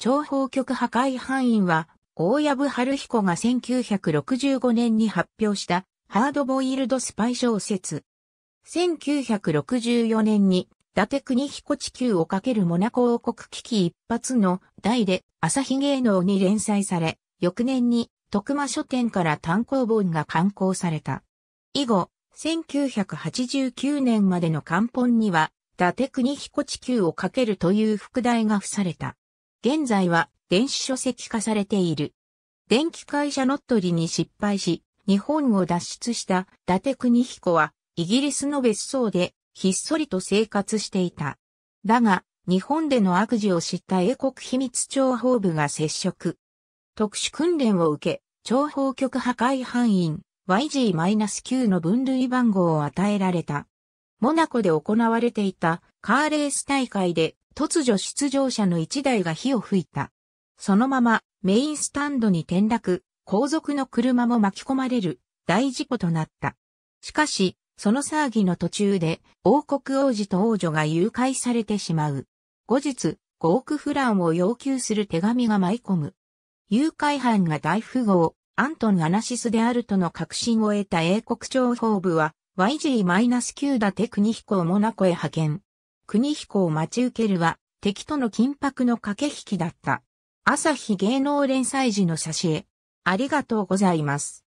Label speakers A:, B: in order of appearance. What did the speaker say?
A: 諜報局破壊範囲は、大部春彦が1965年に発表したハードボイルドスパイ小説。1964年に、伊達国彦地球をかけるモナコ王国危機一発の題で朝日芸能に連載され、翌年に徳間書店から単行本が刊行された。以後、1989年までの漢本には、伊達国彦地球をかけるという副題が付された。現在は電子書籍化されている。電気会社乗っ取りに失敗し、日本を脱出した伊達邦彦は、イギリスの別荘で、ひっそりと生活していた。だが、日本での悪事を知った英国秘密諜報部が接触。特殊訓練を受け、諜報局破壊範囲 YG-9 の分類番号を与えられた。モナコで行われていたカーレース大会で突如出場者の1台が火を吹いた。そのままメインスタンドに転落、後続の車も巻き込まれる大事故となった。しかし、その騒ぎの途中で王国王子と王女が誘拐されてしまう。後日、5億フランを要求する手紙が舞い込む。誘拐犯が大富豪、アントン・アナシスであるとの確信を得た英国情報部は、YG-9 だテクニヒコをモナコへ派遣。国彦を待ち受けるは、敵との緊迫の駆け引きだった。朝日芸能連載時の挿絵。ありがとうございます。